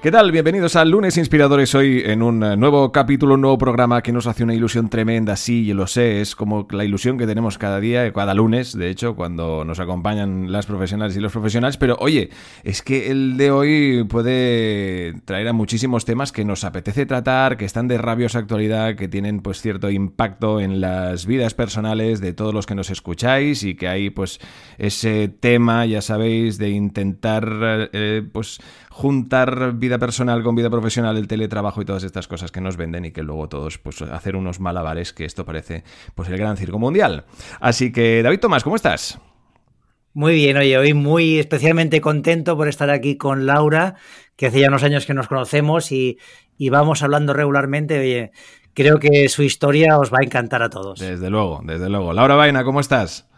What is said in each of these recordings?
¿Qué tal? Bienvenidos a Lunes Inspiradores hoy en un eh, nuevo capítulo, un nuevo programa que nos hace una ilusión tremenda, sí, yo lo sé, es como la ilusión que tenemos cada día, cada lunes, de hecho, cuando nos acompañan las profesionales y los profesionales, pero oye, es que el de hoy puede traer a muchísimos temas que nos apetece tratar, que están de rabiosa actualidad, que tienen pues cierto impacto en las vidas personales de todos los que nos escucháis y que hay pues ese tema, ya sabéis, de intentar eh, pues juntar vida personal con vida profesional, el teletrabajo y todas estas cosas que nos venden y que luego todos pues hacer unos malabares que esto parece pues el gran circo mundial. Así que David Tomás, ¿cómo estás? Muy bien, oye, hoy muy especialmente contento por estar aquí con Laura, que hace ya unos años que nos conocemos y, y vamos hablando regularmente. Oye, creo que su historia os va a encantar a todos. Desde luego, desde luego. Laura Vaina, ¿cómo estás?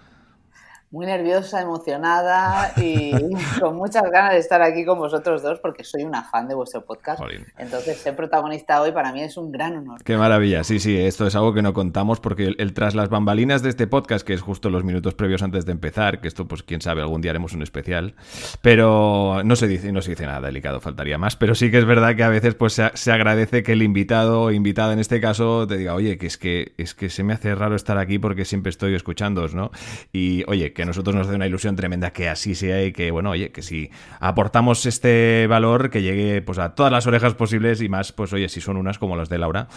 muy nerviosa, emocionada y con muchas ganas de estar aquí con vosotros dos porque soy una fan de vuestro podcast. Entonces, ser protagonista hoy para mí es un gran honor. Qué maravilla, sí, sí, esto es algo que no contamos porque el, tras las bambalinas de este podcast, que es justo los minutos previos antes de empezar, que esto pues quién sabe, algún día haremos un especial, pero no se dice, no se dice nada delicado, faltaría más, pero sí que es verdad que a veces pues se, agradece que el invitado o invitada en este caso te diga, oye, que es que, es que se me hace raro estar aquí porque siempre estoy escuchándoos, ¿no? Y oye, que que a nosotros nos hace una ilusión tremenda que así sea y que, bueno, oye, que si aportamos este valor que llegue pues a todas las orejas posibles y más, pues oye, si son unas como las de Laura,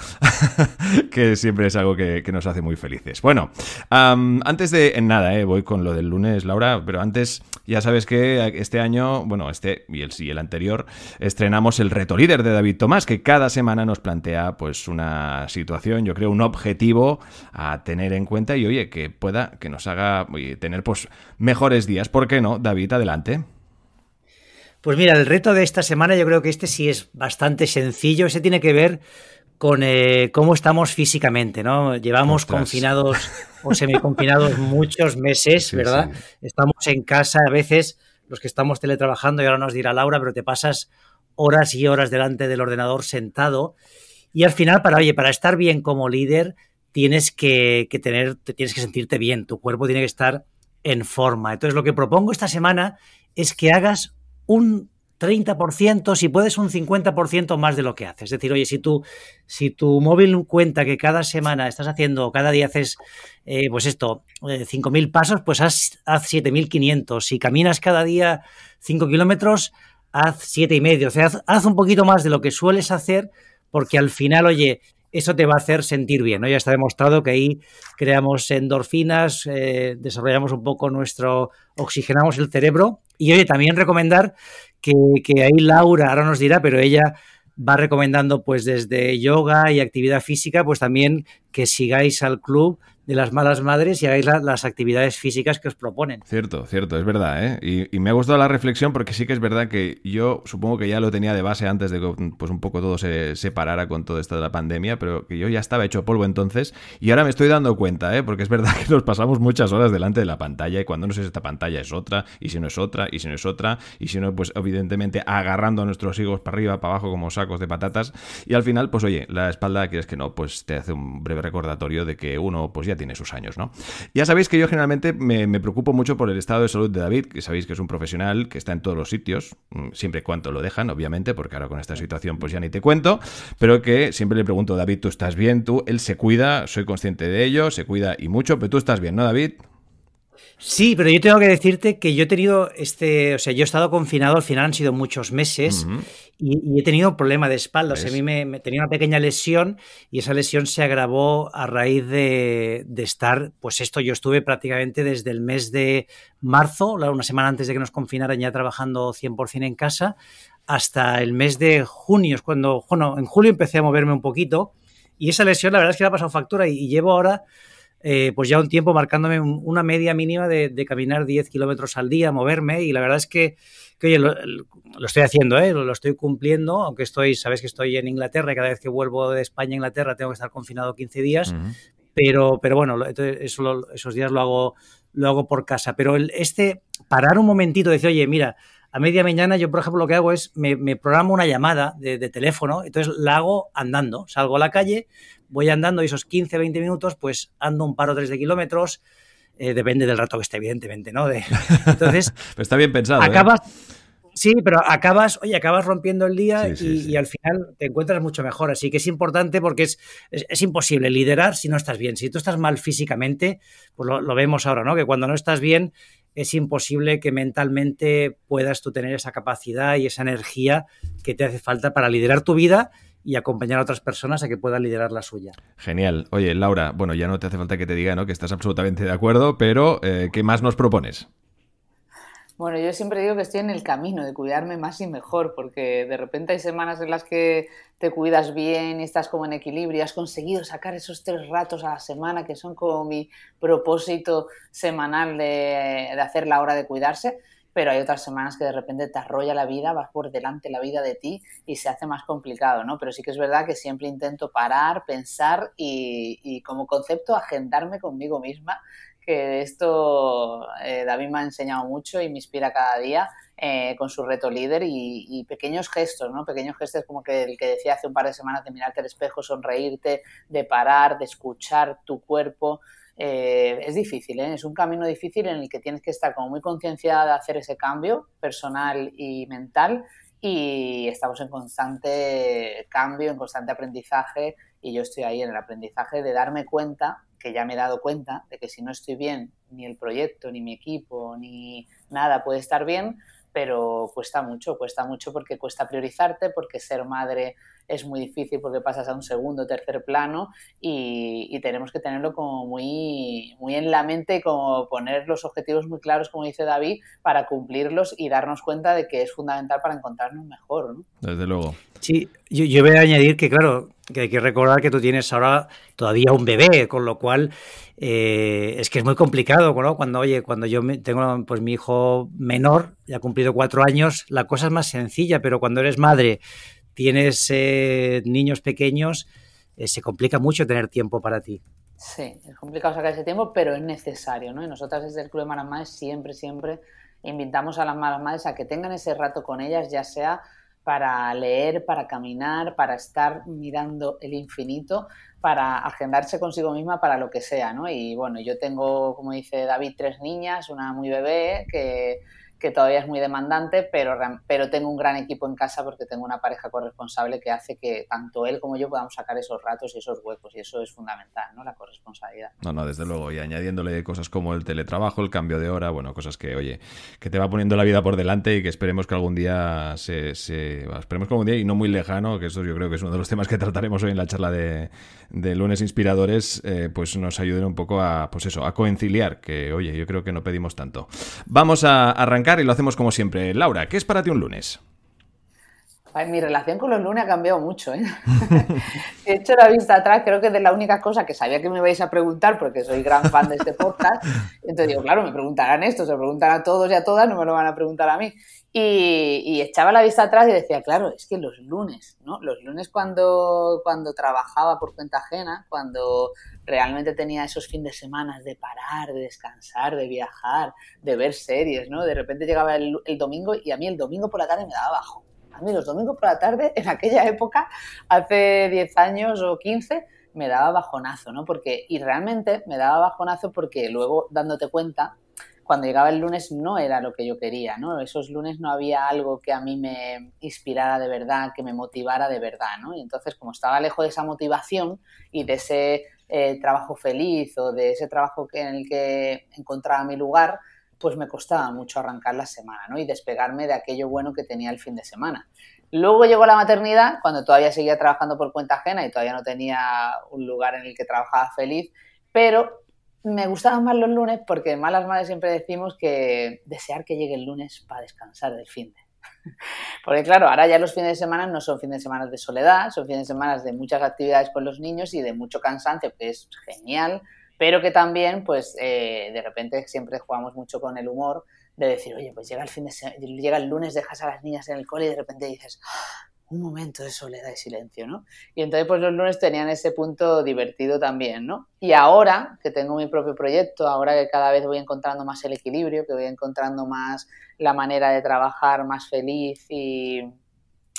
que siempre es algo que, nos hace muy felices. Bueno, antes de, nada, eh, voy con lo del lunes, Laura, pero antes ya sabes que este año, bueno, este y el, el anterior, estrenamos el reto líder de David Tomás, que cada semana nos plantea pues una situación, yo creo, un objetivo a tener en cuenta y oye, que pueda, que nos haga tener por. Pues, mejores días. ¿Por qué no, David? Adelante. Pues mira, el reto de esta semana yo creo que este sí es bastante sencillo. Ese tiene que ver con eh, cómo estamos físicamente, ¿no? Llevamos confinados o semi-confinados muchos meses, ¿verdad? Estamos en casa a veces, los que estamos teletrabajando, y ahora nos dirá Laura, pero te pasas horas y horas delante del ordenador sentado. Y al final, para, oye, para estar bien como líder, tienes que, que tener, tienes que sentirte bien, tu cuerpo tiene que estar en forma. Entonces, lo que propongo esta semana es que hagas un 30%, si puedes un 50% más de lo que haces. Es decir, oye, si tú si tu móvil cuenta que cada semana estás haciendo, cada día haces, eh, pues esto, 5.000 eh, pasos, pues haz, 7.500. Si caminas cada día 5 kilómetros, haz 7,5. O sea, haz un poquito más de lo que sueles hacer, porque al final, oye, eso te va a hacer sentir bien, ¿no? Ya está demostrado que ahí creamos endorfinas, eh, desarrollamos un poco nuestro, oxigenamos el cerebro. Y oye, también recomendar que, que, ahí Laura ahora nos dirá, pero ella va recomendando pues desde yoga y actividad física, pues también que sigáis al club de las malas madres y hagáis las actividades físicas que os proponen. Cierto, cierto, es verdad, ¿eh? Y, me ha gustado la reflexión porque sí que es verdad que yo supongo que ya lo tenía de base antes de que pues un poco todo se, separara con todo esto de la pandemia, pero que yo ya estaba hecho polvo entonces y ahora me estoy dando cuenta, ¿eh? Porque es verdad que nos pasamos muchas horas delante de la pantalla y cuando no es esta pantalla es otra, y si no es otra, y si no es otra, y si no, pues evidentemente agarrando a nuestros hijos para arriba, para abajo como sacos de patatas y al final, pues oye, la espalda, quieres que no, pues te hace un breve recordatorio de que uno, pues ya tiene sus años, ¿no? Ya sabéis que yo generalmente me, preocupo mucho por el estado de salud de David, que sabéis que es un profesional que está en todos los sitios, mm, siempre y lo dejan, obviamente, porque ahora con esta situación pues ya ni te cuento, pero que siempre le pregunto, David, ¿tú estás bien? Tú, él se cuida, soy consciente de ello, se cuida y mucho, pero tú estás bien, ¿no, David? Sí, pero yo tengo que decirte que yo he tenido este, o sea, yo he estado confinado, al final han sido muchos meses y, he tenido un problema de espalda. a mí me, tenía una pequeña lesión y esa lesión se agravó a raíz de, estar, pues esto, yo estuve prácticamente desde el mes de marzo, una semana antes de que nos confinaran ya trabajando 100% en casa, hasta el mes de junio, es cuando, bueno, en julio empecé a moverme un poquito y esa lesión la verdad es que la ha pasado factura y llevo ahora eh, pues ya un tiempo marcándome una media mínima de, caminar 10 kilómetros al día, moverme y la verdad es que, oye, lo, estoy haciendo, ¿eh? lo, estoy cumpliendo, aunque estoy, sabes que estoy en Inglaterra y cada vez que vuelvo de España a Inglaterra tengo que estar confinado 15 días, pero, pero bueno, esos días lo hago, lo hago por casa. Pero este, parar un momentito, decir, oye, mira, a media mañana yo, por ejemplo, lo que hago es, me, programo una llamada de, teléfono, entonces la hago andando, salgo a la calle, voy andando y esos 15, 20 minutos, pues ando un par o tres de kilómetros, eh, depende del rato que esté, evidentemente, ¿no? entonces... Pero está bien pensado. ¿eh? Acabas... Sí, pero acabas, oye, acabas rompiendo el día y, al final te encuentras mucho mejor. Así que es importante porque es, es, imposible liderar si no estás bien. Si tú estás mal físicamente, pues lo, lo vemos ahora, ¿no? Que cuando no estás bien, es imposible que mentalmente puedas tú tener esa capacidad y esa energía que te hace falta para liderar tu vida y acompañar a otras personas a que puedan liderar la suya. Genial. Oye, Laura, bueno, ya no te hace falta que te diga, ¿no? Que estás absolutamente de acuerdo, pero eh, ¿qué más nos propones? Bueno, yo siempre digo que estoy en el camino de cuidarme más y mejor, porque de repente hay semanas en las que te cuidas bien y estás como en equilibrio, has conseguido sacar esos tres ratos a la semana que son como mi propósito semanal de, hacer la hora de cuidarse, pero hay otras semanas que de repente te arrolla la vida, vas por delante la vida de ti y se hace más complicado, ¿no? Pero sí que es verdad que siempre intento parar, pensar y, y como concepto agendarme conmigo misma que esto eh, David me ha enseñado mucho y me inspira cada día eh, con su reto líder y, pequeños gestos, ¿no? Pequeños gestos como que el que decía hace un par de semanas de mirarte al espejo, sonreírte, de parar, de escuchar tu cuerpo. Eh, es difícil, es un camino difícil en el que tienes que estar como muy concienciada de hacer ese cambio personal y mental y estamos en constante cambio, en constante aprendizaje y yo estoy ahí en el aprendizaje de darme cuenta que ya me he dado cuenta de que si no estoy bien, ni el proyecto, ni mi equipo, ni nada puede estar bien, pero cuesta mucho, cuesta mucho porque cuesta priorizarte, porque ser madre es muy difícil porque pasas a un segundo, tercer plano y, tenemos que tenerlo como muy, muy en la mente, como poner los objetivos muy claros, como dice David, para cumplirlos y darnos cuenta de que es fundamental para encontrarnos mejor. Desde luego. Sí, yo voy a añadir que, claro, que hay que recordar que tú tienes ahora todavía un bebé, con lo cual eh, es que es muy complicado, Cuando, oye, cuando yo tengo pues mi hijo menor, ya ha cumplido cuatro años, la cosa es más sencilla, pero cuando eres madre, tienes eh, niños pequeños, eh, se complica mucho tener tiempo para ti. Sí, es complicado sacar ese tiempo, pero es necesario, ¿no? Y nosotras desde el Club de Malas siempre, siempre invitamos a las malas madres a que tengan ese rato con ellas, ya sea para leer, para caminar, para estar mirando el infinito, para agendarse consigo misma para lo que sea, ¿no? Y bueno, yo tengo, como dice David, tres niñas, una muy bebé que que todavía es muy demandante, pero, pero tengo un gran equipo en casa porque tengo una pareja corresponsable que hace que tanto él como yo podamos sacar esos ratos y esos huecos, y eso es fundamental, ¿no? La corresponsabilidad. No, no, desde luego, y añadiéndole cosas como el teletrabajo, el cambio de hora, bueno, cosas que, oye, que te va poniendo la vida por delante y que esperemos que algún día se... esperemos que algún día, y no muy lejano, que eso yo creo que es uno de los temas que trataremos hoy en la charla de, lunes inspiradores, eh, pues nos ayuden un poco a, pues eso, a conciliar, que, oye, yo creo que no pedimos tanto. Vamos a arrancar y lo hacemos como siempre. Laura, ¿qué es para ti un lunes? mi relación con los lunes ha cambiado mucho. ¿eh? He hecho la vista atrás, creo que es de la única cosa que sabía que me vais a preguntar, porque soy gran fan de este podcast. Entonces digo, claro, me preguntarán esto, se preguntarán preguntan a todos y a todas, no me lo van a preguntar a mí. Y, echaba la vista atrás y decía, claro, es que los lunes, ¿no? Los lunes cuando, cuando trabajaba por cuenta ajena, cuando realmente tenía esos fines de semana de parar, de descansar, de viajar, de ver series, ¿no? De repente llegaba el, domingo y a mí el domingo por la tarde me daba bajo. A mí los domingos por la tarde, en aquella época, hace 10 años o 15, me daba bajonazo, ¿no? Porque, y realmente me daba bajonazo porque luego, dándote cuenta, cuando llegaba el lunes no era lo que yo quería, ¿no? Esos lunes no había algo que a mí me inspirara de verdad, que me motivara de verdad, ¿no? Y entonces, como estaba lejos de esa motivación y de ese eh, trabajo feliz o de ese trabajo que, en el que encontraba mi lugar, pues me costaba mucho arrancar la semana y despegarme de aquello bueno que tenía el fin de semana. Luego llegó la maternidad, cuando todavía seguía trabajando por cuenta ajena y todavía no tenía un lugar en el que trabajaba feliz, pero me gustaban más los lunes porque malas madres siempre decimos que desear que llegue el lunes para descansar del fin de. Porque claro, ahora ya los fines de semana no son fines de semana de soledad, son fines de semana de muchas actividades con los niños y de mucho cansancio, que es genial, pero que también, pues, eh, de repente siempre jugamos mucho con el humor de decir, oye, pues llega el fin de llega el lunes, dejas a las niñas en el cole y de repente dices, un momento de soledad y silencio, ¿no? Y entonces pues los lunes tenían ese punto divertido también, ¿no? Y ahora que tengo mi propio proyecto, ahora que cada vez voy encontrando más el equilibrio, que voy encontrando más la manera de trabajar más feliz y,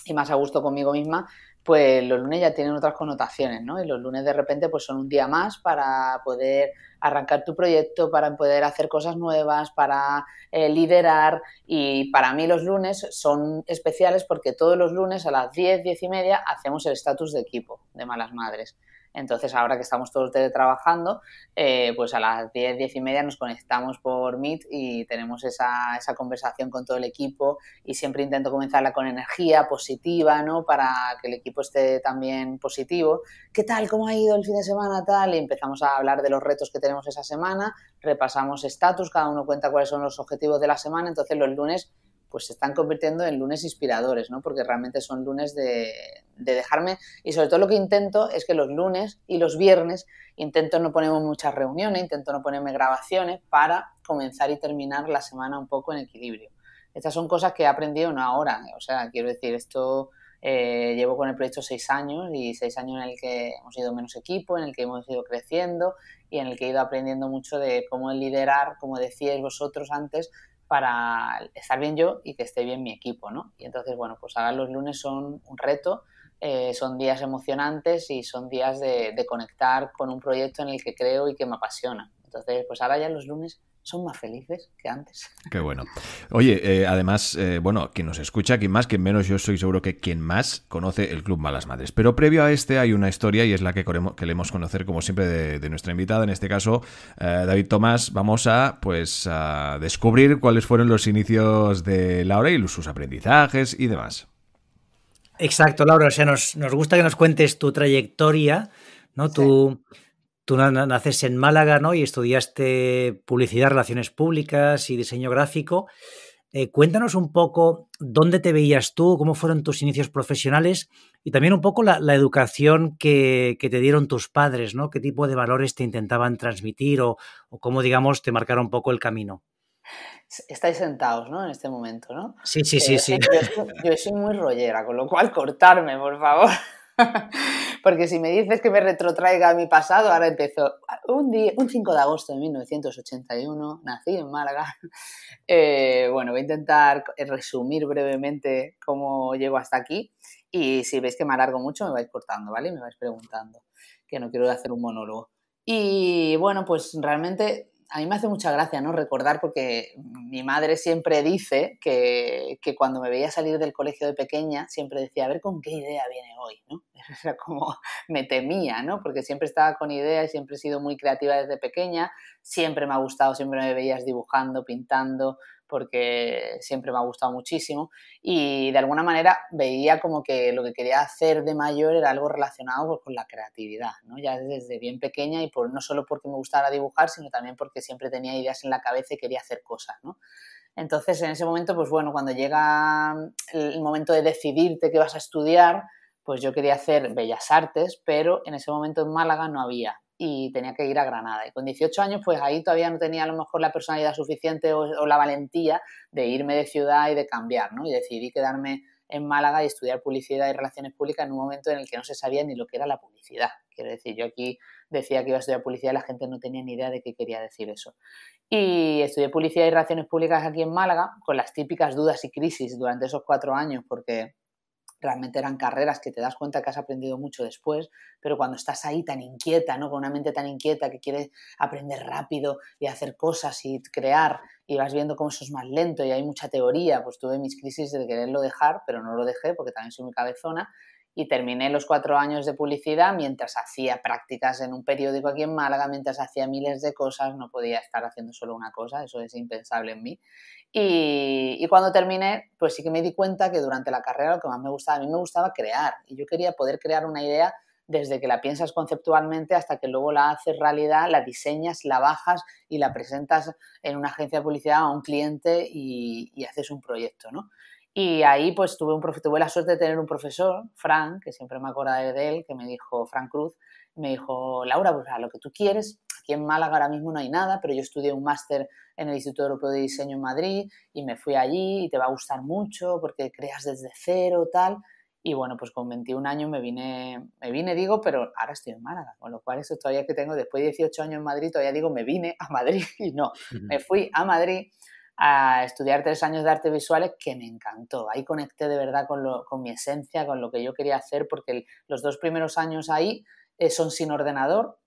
y más a gusto conmigo misma, pues los lunes ya tienen otras connotaciones, ¿no? Y los lunes de repente pues, son un día más para poder arrancar tu proyecto, para poder hacer cosas nuevas, para eh, liderar. Y para mí los lunes son especiales porque todos los lunes a las 10, 10 y media hacemos el estatus de equipo de Malas Madres. Entonces, ahora que estamos todos teletrabajando, eh, pues a las 10, 10 y media nos conectamos por Meet y tenemos esa, esa, conversación con todo el equipo y siempre intento comenzarla con energía positiva, ¿no? Para que el equipo esté también positivo. ¿Qué tal? ¿Cómo ha ido el fin de semana? Tal, y empezamos a hablar de los retos que tenemos esa semana, repasamos estatus, cada uno cuenta cuáles son los objetivos de la semana, entonces los lunes pues se están convirtiendo en lunes inspiradores, ¿no? Porque realmente son lunes de, dejarme y sobre todo lo que intento es que los lunes y los viernes intento no ponerme muchas reuniones, intento no ponerme grabaciones para comenzar y terminar la semana un poco en equilibrio. Estas son cosas que he aprendido no ahora, o sea, quiero decir, esto eh, llevo con el proyecto seis años y seis años en el que hemos ido menos equipo, en el que hemos ido creciendo y en el que he ido aprendiendo mucho de cómo liderar, como decíais vosotros antes, para estar bien yo y que esté bien mi equipo, ¿no? Y entonces, bueno, pues ahora los lunes son un reto, eh, son días emocionantes y son días de, de, conectar con un proyecto en el que creo y que me apasiona. Entonces, pues ahora ya los lunes son más felices que antes. Qué bueno. Oye, eh, además, eh, bueno, quien nos escucha, quien más, quien menos, yo soy seguro que quien más conoce el Club Malas Madres. Pero previo a este hay una historia y es la que queremos conocer, como siempre, de, nuestra invitada, en este caso, eh, David Tomás. Vamos a, pues, descubrir cuáles fueron los inicios de Laura y sus aprendizajes y demás. Exacto, Laura. O sea, nos, nos gusta que nos cuentes tu trayectoria, ¿no? Tu Tú naces en Málaga, ¿no? Y estudiaste publicidad, relaciones públicas y diseño gráfico. Eh, cuéntanos un poco dónde te veías tú, cómo fueron tus inicios profesionales y también un poco la, educación que, te dieron tus padres, ¿no? ¿Qué tipo de valores te intentaban transmitir o, cómo, digamos, te marcaron un poco el camino? Estáis sentados, ¿no? En este momento, ¿no? Sí, sí, sí, eh, sí. Yo, yo, soy muy rollera, con lo cual cortarme, por favor. Porque si me dices que me retrotraiga a mi pasado, ahora empezó Un, día, un 5 de agosto de 1981, nací en Málaga. Eh, bueno, voy a intentar resumir brevemente cómo llego hasta aquí. Y si veis que me alargo mucho, me vais cortando, ¿vale? Me vais preguntando, que no quiero hacer un monólogo. Y bueno, pues realmente a mí me hace mucha gracia ¿no? recordar porque mi madre siempre dice que, cuando me veía salir del colegio de pequeña siempre decía, a ver con qué idea viene hoy, ¿no? Era como me temía, ¿no? Porque siempre estaba con ideas, siempre he sido muy creativa desde pequeña, siempre me ha gustado, siempre me veías dibujando, pintando, porque siempre me ha gustado muchísimo y de alguna manera veía como que lo que quería hacer de mayor era algo relacionado pues, con la creatividad, ya desde bien pequeña y por, no solo porque me gustara dibujar, sino también porque siempre tenía ideas en la cabeza y quería hacer cosas. Entonces, en ese momento, pues bueno, cuando llega el momento de decidirte qué vas a estudiar, pues yo quería hacer bellas artes, pero en ese momento en Málaga no había y tenía que ir a Granada. Y con 18 años, pues ahí todavía no tenía a lo mejor la personalidad suficiente o, la valentía de irme de ciudad y de cambiar, ¿no? Y decidí quedarme en Málaga y estudiar publicidad y relaciones públicas en un momento en el que no se sabía ni lo que era la publicidad. Quiero decir, yo aquí decía que iba a estudiar publicidad y la gente no tenía ni idea de qué quería decir eso. Y estudié publicidad y relaciones públicas aquí en Málaga con las típicas dudas y crisis durante esos cuatro años porque realmente eran carreras que te das cuenta que has aprendido mucho después, pero cuando estás ahí tan inquieta, ¿no? Con una mente tan inquieta que quiere aprender rápido y hacer cosas y crear y vas viendo cómo eso es más lento y hay mucha teoría, pues tuve mis crisis de quererlo dejar, pero no lo dejé porque también soy muy cabezona y terminé los cuatro años de publicidad mientras hacía prácticas en un periódico aquí en Málaga, mientras hacía miles de cosas, no podía estar haciendo solo una cosa, eso es impensable en mí. Y, cuando terminé, pues sí que me di cuenta que durante la carrera lo que más me gustaba, a mí me gustaba crear y yo quería poder crear una idea desde que la piensas conceptualmente hasta que luego la haces realidad, la diseñas, la bajas y la presentas en una agencia de publicidad a un cliente y, y haces un proyecto, ¿no? Y ahí pues tuve, un tuve la suerte de tener un profesor, Frank, que siempre me acordaré de él, que me dijo, Frank Cruz, me dijo, Laura, pues a lo que tú quieres, aquí en Málaga ahora mismo no hay nada, pero yo estudié un máster en el Instituto Europeo de Diseño en Madrid y me fui allí y te va a gustar mucho porque creas desde cero, tal. Y bueno, pues con 21 años me vine, me vine, digo, pero ahora estoy en Málaga, con lo cual eso todavía que tengo, después de 18 años en Madrid, todavía digo, me vine a Madrid y no, me fui a Madrid a estudiar tres años de arte visuales que me encantó. Ahí conecté de verdad con, lo, mi esencia, con lo que yo quería hacer, porque los dos primeros años ahí eh, son sin ordenador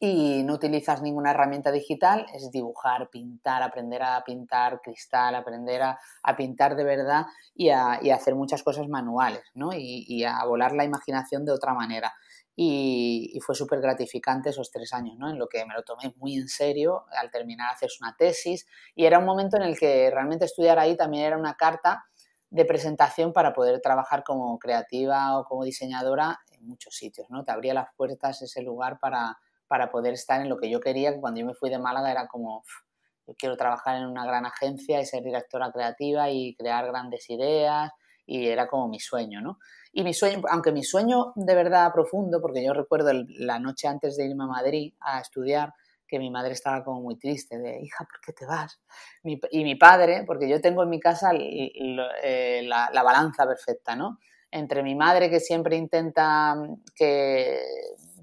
y no utilizas ninguna herramienta digital, es dibujar, pintar, aprender a pintar cristal, aprender a, pintar de verdad y a, hacer muchas cosas manuales, y a volar la imaginación de otra manera y, fue súper gratificante esos tres años, ¿no? En lo que me lo tomé muy en serio, al terminar hacer una tesis y era un momento en el que realmente estudiar ahí también era una carta de presentación para poder trabajar como creativa o como diseñadora en muchos sitios, ¿no? Te abría las puertas ese lugar para, para poder estar en lo que yo quería, cuando yo me fui de Málaga era como, yo quiero trabajar en una gran agencia y ser directora creativa y crear grandes ideas y era como mi sueño, ¿no? Y mi sueño, aunque mi sueño de verdad profundo, porque yo recuerdo la noche antes de irme a Madrid a estudiar, que mi madre estaba como muy triste, de hija, ¿por qué te vas? y mi padre, porque yo tengo en mi casa eh, la, balanza perfecta, ¿no? Entre mi madre que siempre intenta mm, que,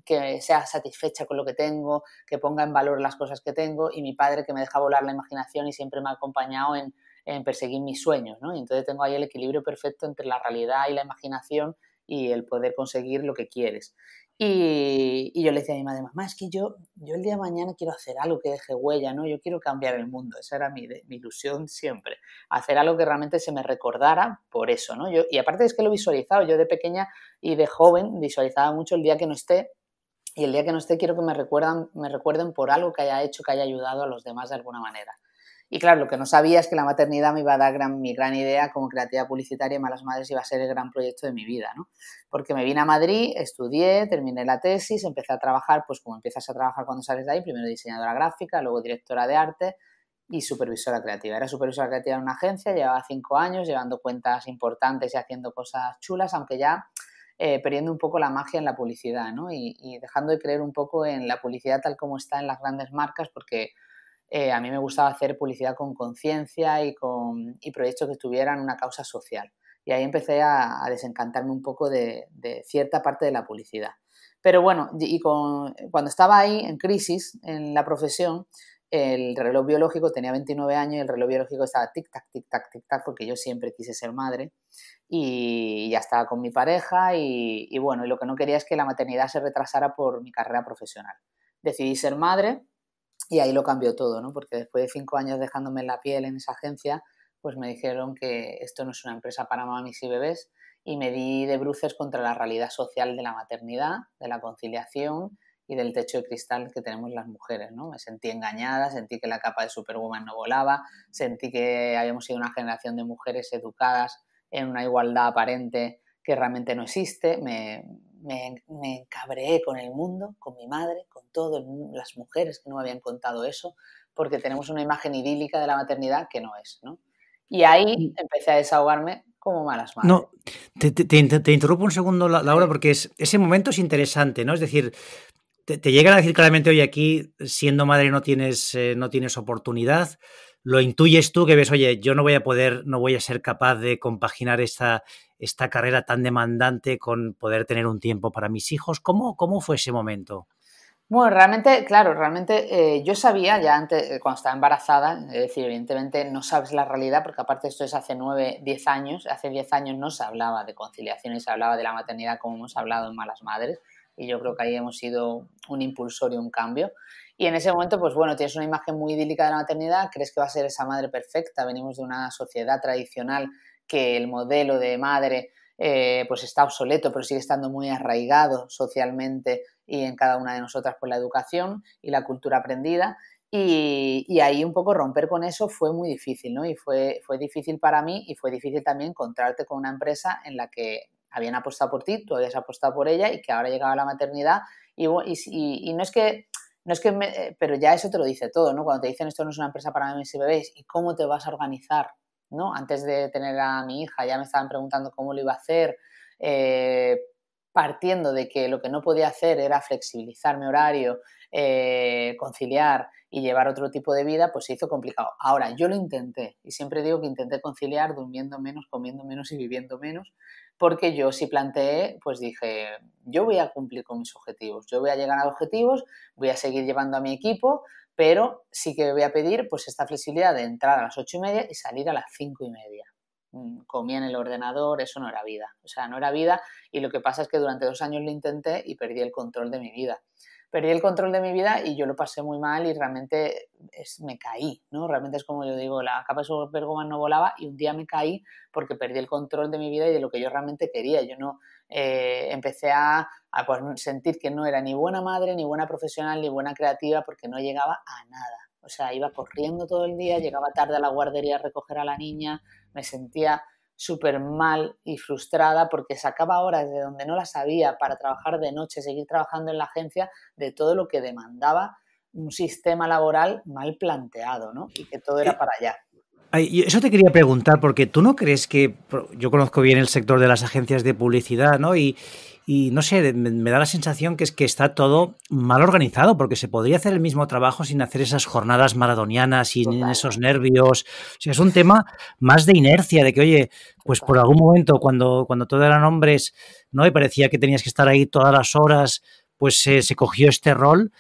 que sea satisfecha con lo que tengo, que ponga en valor las cosas que tengo, y mi padre que me deja volar la imaginación y siempre me ha acompañado en, en perseguir mis sueños, ¿no? Y entonces tengo ahí el equilibrio perfecto entre la realidad y la imaginación y el poder conseguir lo que quieres. Y, yo le decía a mi madre, mamá, es que yo, yo el día de mañana quiero hacer algo que deje huella, ¿no? Yo quiero cambiar el mundo, esa era mi, mi ilusión siempre, hacer algo que realmente se me recordara por eso, ¿no? y aparte es que lo he visualizado, yo de pequeña y de joven visualizaba mucho el día que no esté y el día que no esté quiero que me, recuerdan, me recuerden por algo que haya hecho, que haya ayudado a los demás de alguna manera. Y claro, lo que no sabía es que la maternidad me iba a dar gran, mi gran idea como creativa publicitaria y Malas Madres iba a ser el gran proyecto de mi vida, ¿no? Porque me vine a Madrid, estudié, terminé la tesis, empecé a trabajar, pues como empiezas a trabajar cuando sales de ahí, primero diseñadora gráfica, luego directora de arte y supervisora creativa. Era supervisora creativa en una agencia, llevaba cinco años llevando cuentas importantes y haciendo cosas chulas, aunque ya eh, perdiendo un poco la magia en la publicidad, ¿no? Y, y dejando de creer un poco en la publicidad tal como está en las grandes marcas, porque eh, a mí me gustaba hacer publicidad con conciencia y con proyectos que tuvieran una causa social. Y ahí empecé a, desencantarme un poco de, cierta parte de la publicidad. Pero bueno, y cuando estaba ahí en crisis en la profesión, el reloj biológico tenía 29 años y el reloj biológico estaba tic-tac, tic-tac, tic-tac, porque yo siempre quise ser madre y ya estaba con mi pareja y, y bueno, y lo que no quería es que la maternidad se retrasara por mi carrera profesional. Decidí ser madre y ahí lo cambió todo, ¿no? Porque después de cinco años dejándome la piel en esa agencia, pues me dijeron que esto no es una empresa para mamis y bebés y me di de bruces contra la realidad social de la maternidad, de la conciliación y del techo de cristal que tenemos las mujeres, ¿no? Me sentí engañada, sentí que la capa de Superwoman no volaba, sentí que habíamos sido una generación de mujeres educadas en una igualdad aparente que realmente no existe, me, me, me con el mundo, con mi madre, con todas las mujeres que no me habían contado eso, porque tenemos una imagen idílica de la maternidad que no es, Y ahí mm. empecé a desahogarme como malas madres. No, te, interrumpo un segundo, Laura, porque ese momento es interesante, ¿no? Es decir, te, llegan a decir claramente, hoy aquí siendo madre no tienes, eh, no tienes oportunidad, lo intuyes tú que ves, oye, yo no voy a poder, no voy a ser capaz de compaginar esta, esta carrera tan demandante con poder tener un tiempo para mis hijos. ¿Cómo, cómo fue ese momento? Bueno, realmente, claro, realmente eh, yo sabía ya antes, eh, cuando estaba embarazada, es decir, evidentemente no sabes la realidad, porque aparte esto es hace nueve, diez años, hace diez años no se hablaba de conciliaciones, se hablaba de la maternidad como hemos hablado en Malas Madres, y yo creo que ahí hemos sido un impulsor y un cambio. Y en ese momento, pues bueno, tienes una imagen muy idílica de la maternidad, crees que va a ser esa madre perfecta. Venimos de una sociedad tradicional que el modelo de madre eh, pues está obsoleto, pero sigue estando muy arraigado socialmente y en cada una de nosotras por pues, la educación y la cultura aprendida. Y, ahí un poco romper con eso fue muy difícil, ¿no? Y fue, fue difícil para mí y fue difícil también encontrarte con una empresa en la que habían apostado por ti, tú habías apostado por ella y que ahora llegaba la maternidad. y no es que es que eh, pero ya eso te lo dice todo, ¿no? Cuando te dicen esto no es una empresa para y bebés y cómo te vas a organizar, ¿no? Antes de tener a mi hija ya me estaban preguntando cómo lo iba a hacer, eh, partiendo de que lo que no podía hacer era flexibilizar mi horario, eh, conciliar y llevar otro tipo de vida, pues se hizo complicado. Ahora, yo lo intenté y siempre digo que intenté conciliar durmiendo menos, comiendo menos y viviendo menos, porque yo si planteé, pues dije, yo voy a cumplir con mis objetivos, yo voy a llegar a objetivos, voy a seguir llevando a mi equipo, pero sí que voy a pedir pues esta flexibilidad de entrar a las ocho y media y salir a las cinco y media. Mm, Comía en el ordenador, eso no era vida, o sea, no era vida y lo que pasa es que durante dos años lo intenté y perdí el control de mi vida perdí el control de mi vida y yo lo pasé muy mal y realmente es, me caí, ¿no? Realmente es como yo digo, la capa de no volaba y un día me caí porque perdí el control de mi vida y de lo que yo realmente quería. Yo no eh, empecé a, pues, sentir que no era ni buena madre, ni buena profesional, ni buena creativa porque no llegaba a nada. O sea, iba corriendo todo el día, llegaba tarde a la guardería a recoger a la niña, me sentía súper mal y frustrada porque sacaba horas de donde no las había para trabajar de noche, seguir trabajando en la agencia de todo lo que demandaba un sistema laboral mal planteado, ¿no? Y que todo era eh, para allá. eso te quería preguntar, porque tú no crees que, yo conozco bien el sector de las agencias de publicidad, ¿no? Y, y no sé, me, da la sensación que es que está todo mal organizado, porque se podría hacer el mismo trabajo sin hacer esas jornadas maradonianas, sin esos nervios. O es un tema más de inercia, de que, oye, pues por algún momento, cuando, cuando todos eran hombres, ¿no? Y parecía que tenías que estar ahí todas las horas, pues se cogió este rol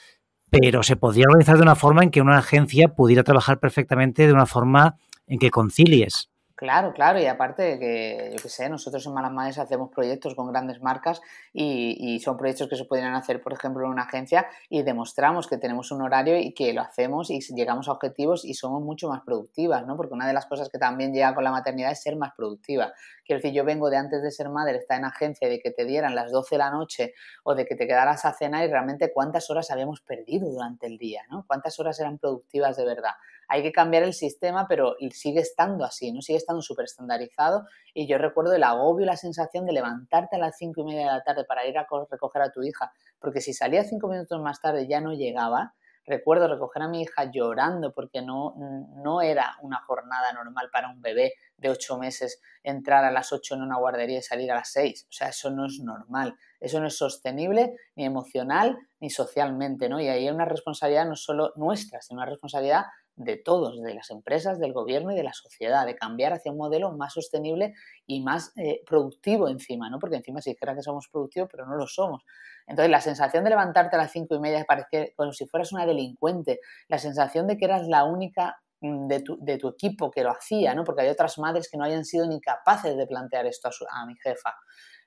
pero se podría organizar de una forma en que una agencia pudiera trabajar perfectamente de una forma en que concilies. Claro, claro, y aparte de que, yo qué sé, nosotros en Malas Madres hacemos proyectos con grandes marcas y, y, son proyectos que se podrían hacer, por ejemplo, en una agencia y demostramos que tenemos un horario y que lo hacemos y llegamos a objetivos y somos mucho más productivas, ¿no? Porque una de las cosas que también llega con la maternidad es ser más productiva. Quiero decir, yo vengo de antes de ser madre, está en agencia de que te dieran las 12 de la noche o de que te quedaras a cenar y realmente cuántas horas habíamos perdido durante el día, ¿no? Cuántas horas eran productivas de verdad. Hay que cambiar el sistema, pero sigue estando así, ¿no? Sigue estando súper estandarizado y yo recuerdo el agobio la sensación de levantarte a las 5 y media de la tarde para ir a recoger a tu hija, porque si salía cinco minutos más tarde ya no llegaba, Recuerdo recoger a mi hija llorando porque no, no era una jornada normal para un bebé de ocho meses entrar a las ocho en una guardería y salir a las seis. O sea, eso no es normal, eso no es sostenible ni emocional ni socialmente, ¿no? Y ahí hay una responsabilidad no solo nuestra, sino una responsabilidad de todos, de las empresas, del gobierno y de la sociedad, de cambiar hacia un modelo más sostenible y más eh, productivo encima, ¿no? Porque encima si dijera que somos productivos, pero no lo somos. Entonces, la sensación de levantarte a las cinco y media parece como si fueras una delincuente, la sensación de que eras la única mm, de tu, equipo que lo hacía, ¿no? Porque hay otras madres que no hayan sido ni capaces de plantear esto a, mi jefa.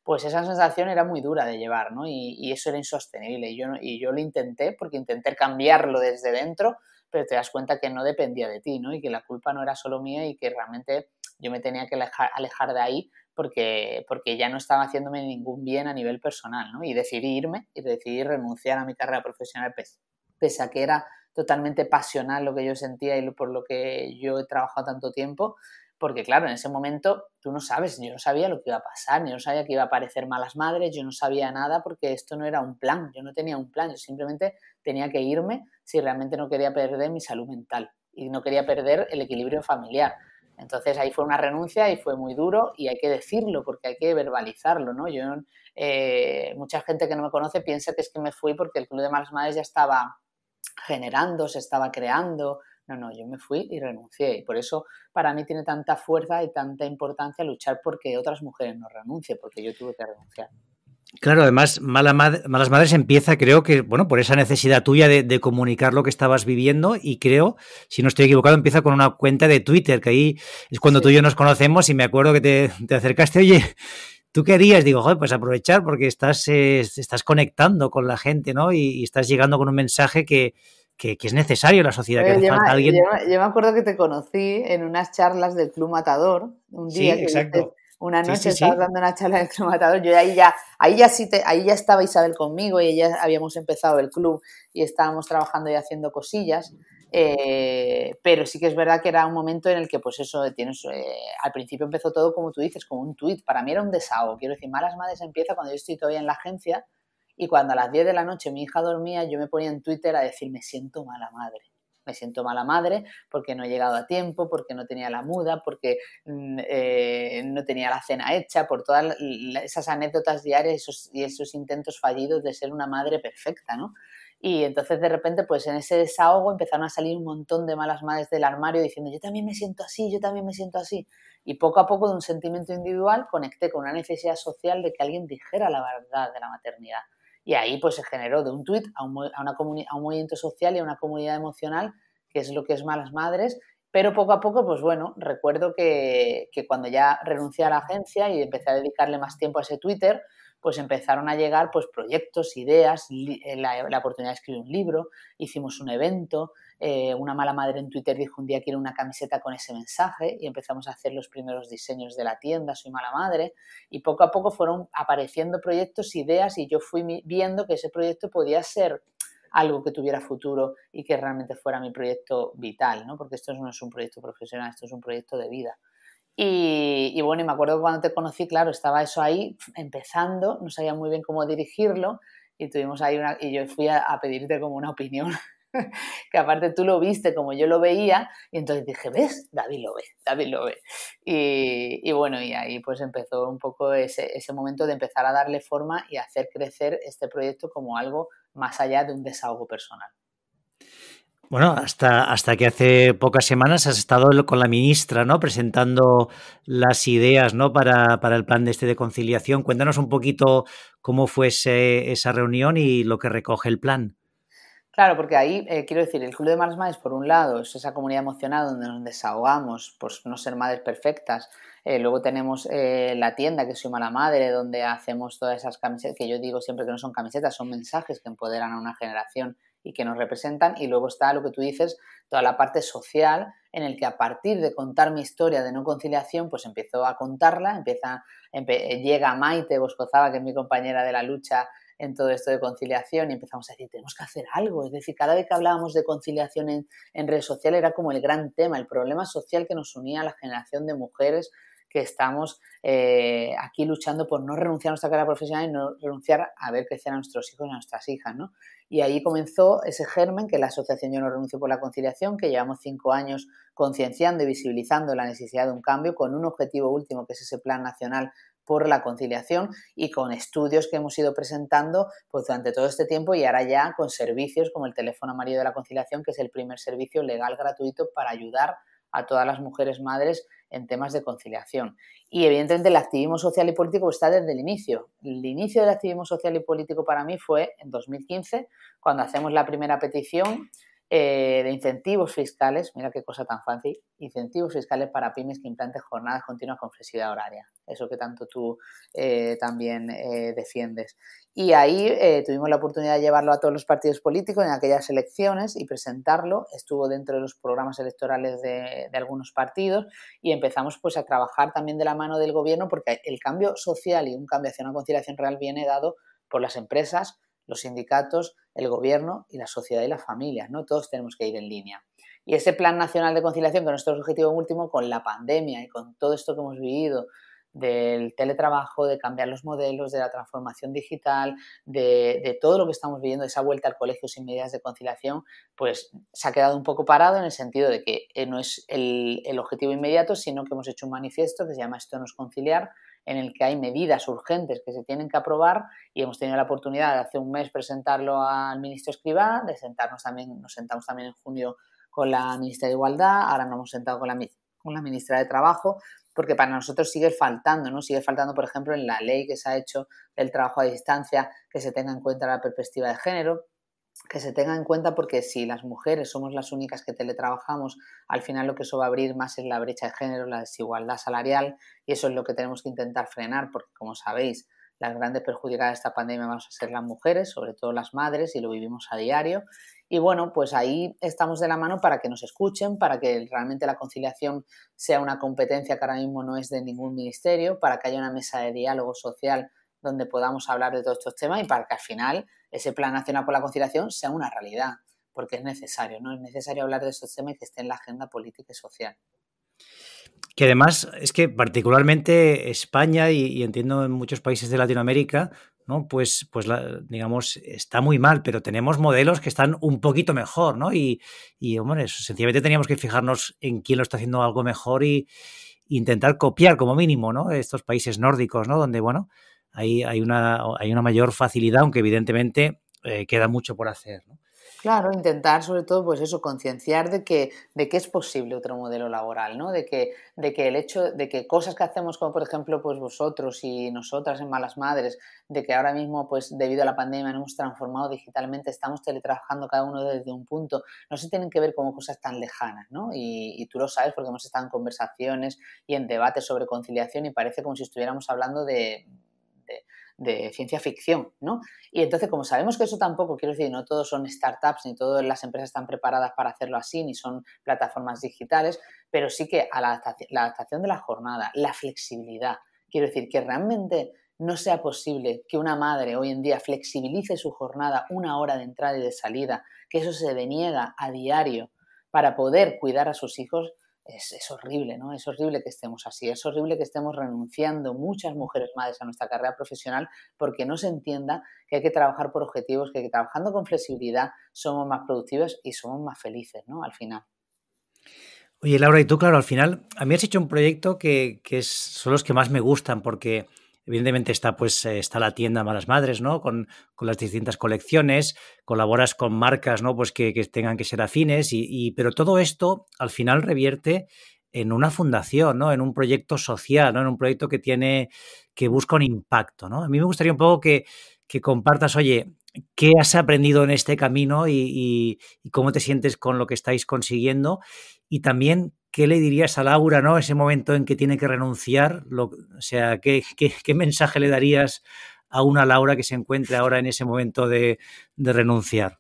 Pues esa sensación era muy dura de llevar, Y, eso era insostenible. Y yo, y yo lo intenté porque intenté cambiarlo desde dentro, pero te das cuenta que no dependía de ti, ¿no? Y que la culpa no era solo mía y que realmente yo me tenía que alejar, de ahí porque, porque ya no estaba haciéndome ningún bien a nivel personal, ¿no? Y decidí irme y decidí renunciar a mi carrera profesional pese, pese a que era totalmente pasional lo que yo sentía y por lo que yo he trabajado tanto tiempo, porque claro, en ese momento tú no sabes, yo no sabía lo que iba a pasar, yo no sabía que iba a aparecer malas madres, yo no sabía nada porque esto no era un plan, yo no tenía un plan, yo simplemente tenía que irme si realmente no quería perder mi salud mental y no quería perder el equilibrio familiar. Entonces ahí fue una renuncia y fue muy duro y hay que decirlo porque hay que verbalizarlo, ¿no? Yo, eh, mucha gente que no me conoce piensa que es que me fui porque el Club de Malas Madres ya estaba generando, se estaba creando, no, yo me fui y renuncié. Y por eso para mí tiene tanta fuerza y tanta importancia luchar porque otras mujeres no renuncien, porque yo tuve que renunciar. Claro, además, Malas Madres empieza, creo que, bueno, por esa necesidad tuya de, comunicar lo que estabas viviendo y creo, si no estoy equivocado, empieza con una cuenta de Twitter, que ahí es cuando tú y yo nos conocemos y me acuerdo que te, te acercaste, oye, ¿tú querías Digo, joder, pues aprovechar porque estás, eh, estás conectando con la gente, ¿no? y estás llegando con un mensaje que, que, es necesario la sociedad, que eh, hace falta alguien. Yo, me acuerdo que te conocí en unas charlas del Club Matador, un día. una noche dando una charla del Club Matador, yo ahí ya, ahí ya ahí ya estaba Isabel conmigo y ya habíamos empezado el club y estábamos trabajando y haciendo cosillas. Eh, pero sí que es verdad que era un momento en el que, pues eso, tienes, eh, al principio empezó todo como tú dices, como un tuit. Para mí era un desahogo. Quiero decir, Malas Madres empieza cuando yo estoy todavía en la agencia y cuando a las 10 de la noche mi hija dormía, yo me ponía en Twitter a decir, me siento mala madre. Me siento mala madre porque no he llegado a tiempo, porque no tenía la muda, porque mm, eh, no tenía la cena hecha, por todas esas anécdotas diarias y esos intentos fallidos de ser una madre perfecta, Y entonces de repente, pues en ese desahogo empezaron a salir un montón de malas madres del armario diciendo, yo también me siento así, yo también me siento así. Y poco a poco de un sentimiento individual conecté con una necesidad social de que alguien dijera la verdad de la maternidad. Y ahí pues se generó de un tuit a un, movimiento social y a una comunidad emocional, que es lo que es Malas Madres, pero poco a poco, pues bueno, recuerdo que, cuando ya renuncié a la agencia y empecé a dedicarle más tiempo a ese Twitter, pues empezaron a llegar pues proyectos, ideas, la oportunidad de escribir un libro, hicimos un evento, eh, una mala madre en Twitter dijo un día quiero una camiseta con ese mensaje y empezamos a hacer los primeros diseños de la tienda, soy mala madre, y poco a poco fueron apareciendo proyectos, ideas y yo fui viendo que ese proyecto podía ser algo que tuviera futuro y que realmente fuera mi proyecto vital, ¿no? porque esto no es un proyecto profesional, esto es un proyecto de vida. Y, bueno, y me acuerdo cuando te conocí, claro, estaba eso ahí empezando, no sabía muy bien cómo dirigirlo y tuvimos ahí y yo fui a pedirte como una opinión que aparte tú lo viste como yo lo veía, y entonces dije, ¿ves? David lo ve, David lo ve. Y, bueno, y ahí pues empezó un poco ese, momento de empezar a darle forma y hacer crecer este proyecto como algo más allá de un desahogo personal. Bueno, hasta, hasta que hace pocas semanas has estado con la ministra, ¿no? Presentando las ideas, ¿no? Para, el plan de este de conciliación. Cuéntanos un poquito cómo fue esa reunión y lo que recoge el plan. Claro, porque ahí, eh, quiero decir, el Club de Malas Madres, por un lado, es esa comunidad emocionada donde nos desahogamos por no ser madres perfectas. Eh, luego tenemos eh, la tienda, que soy mala madre, donde hacemos todas esas camisetas, que yo digo siempre que no son camisetas, son mensajes que empoderan a una generación y que nos representan. Y luego está lo que tú dices, toda la parte social, en el que a partir de contar mi historia de no conciliación, pues empiezo a contarla, empieza, llega Maite Boscozaba, que es mi compañera de la lucha, en todo esto de conciliación y empezamos a decir, tenemos que hacer algo. Es decir, cada vez que hablábamos de conciliación en, redes sociales era como el gran tema, el problema social que nos unía a la generación de mujeres que estamos eh, aquí luchando por no renunciar a nuestra carrera profesional y no renunciar a ver crecer a nuestros hijos y a nuestras hijas, ¿no? Y ahí comenzó ese germen que la asociación Yo no renuncio por la conciliación, que llevamos cinco años concienciando y visibilizando la necesidad de un cambio con un objetivo último que es ese plan nacional por la conciliación y con estudios que hemos ido presentando pues, durante todo este tiempo y ahora ya con servicios como el teléfono amarillo de la conciliación, que es el primer servicio legal gratuito para ayudar a todas las mujeres madres en temas de conciliación. Y evidentemente el activismo social y político está desde el inicio. El inicio del activismo social y político para mí fue en 2015, cuando hacemos la primera petición eh, de incentivos fiscales, mira qué cosa tan fácil, incentivos fiscales para pymes que implanten jornadas continuas con flexibilidad horaria, eso que tanto tú eh, también eh, defiendes. Y ahí tuvimos la oportunidad de llevarlo a todos los partidos políticos en aquellas elecciones y presentarlo, estuvo dentro de los programas electorales de, algunos partidos y empezamos pues a trabajar también de la mano del gobierno porque el cambio social y un cambio hacia una conciliación real viene dado por las empresas, los sindicatos, el gobierno y la sociedad y las familias, ¿no? Todos tenemos que ir en línea. Y ese Plan Nacional de Conciliación, que nuestro objetivo último, con la pandemia y con todo esto que hemos vivido, del teletrabajo, de cambiar los modelos, de la transformación digital, de, todo lo que estamos viviendo, esa vuelta al colegio sin medidas de conciliación, pues se ha quedado un poco parado en el sentido de que eh, no es el, objetivo inmediato, sino que hemos hecho un manifiesto que se llama Esto nos conciliar, en el que hay medidas urgentes que se tienen que aprobar y hemos tenido la oportunidad de hace un mes presentarlo al ministro Escribá, de sentarnos también, nos sentamos también en junio con la ministra de Igualdad, ahora nos hemos sentado con la, con la ministra de Trabajo, porque para nosotros sigue faltando, ¿no? Sigue faltando, por ejemplo, en la ley que se ha hecho del trabajo a distancia que se tenga en cuenta la perspectiva de género, que se tenga en cuenta porque si las mujeres somos las únicas que teletrabajamos, al final lo que eso va a abrir más es la brecha de género, la desigualdad salarial y eso es lo que tenemos que intentar frenar porque como sabéis, las grandes perjudicadas de esta pandemia van a ser las mujeres, sobre todo las madres y lo vivimos a diario. Y bueno, pues ahí estamos de la mano para que nos escuchen, para que realmente la conciliación sea una competencia que ahora mismo no es de ningún ministerio, para que haya una mesa de diálogo social donde podamos hablar de todos estos temas y para que al final ese Plan Nacional por la Conciliación sea una realidad, porque es necesario, ¿no? Es necesario hablar de esos temas y que esté en la agenda política y social. Que además es que particularmente España y, entiendo en muchos países de Latinoamérica, ¿no? Pues, pues digamos, está muy mal, pero tenemos modelos que están un poquito mejor, ¿no? Y, hombre, sencillamente teníamos que fijarnos en quién lo está haciendo algo mejor y, e intentar copiar como mínimo, ¿no? Estos países nórdicos, ¿no? Donde, bueno, hay, hay, una, hay una mayor facilidad, aunque evidentemente eh, queda mucho por hacer. Claro, intentar sobre todo, pues eso, concienciar de que, de que es posible otro modelo laboral, ¿no? De que, de que el hecho de que cosas que hacemos, como por ejemplo, pues vosotros y nosotras en Malas Madres, de que ahora mismo, pues debido a la pandemia, nos hemos transformado digitalmente, estamos teletrabajando cada uno desde un punto, no se tienen que ver como cosas tan lejanas, ¿no? Y, y tú lo sabes porque hemos estado en conversaciones y en debates sobre conciliación y parece como si estuviéramos hablando de de ciencia ficción, ¿no? Y entonces, como sabemos que eso tampoco, quiero decir, no todos son startups, ni todas las empresas están preparadas para hacerlo así, ni son plataformas digitales, pero sí que a la adaptación, la adaptación de la jornada, la flexibilidad, quiero decir, que realmente no sea posible que una madre hoy en día flexibilice su jornada una hora de entrada y de salida, que eso se deniega a diario para poder cuidar a sus hijos, es, horrible, ¿no? Es horrible que estemos así, es horrible que estemos renunciando muchas mujeres madres a nuestra carrera profesional porque no se entienda que hay que trabajar por objetivos, que trabajando con flexibilidad somos más productivas y somos más felices, ¿no? Al final. Oye, Laura, y tú, claro, al final, a mí has hecho un proyecto que, son los que más me gustan porque Evidentemente está, pues, eh, está la tienda Malas Madres, ¿no? Con, las distintas colecciones, colaboras con marcas, ¿no? Pues que, tengan que ser afines, y, pero todo esto al final revierte en una fundación, ¿no? En un proyecto social, ¿no? En un proyecto que tiene, que busca un impacto, ¿no? A mí me gustaría un poco que, que compartas, oye, qué has aprendido en este camino y, y, cómo te sientes con lo que estáis consiguiendo y también ¿qué le dirías a Laura, ¿no? Ese momento en que tiene que renunciar, o sea, ¿qué, ¿qué, mensaje le darías a una Laura que se encuentre ahora en ese momento de, de renunciar?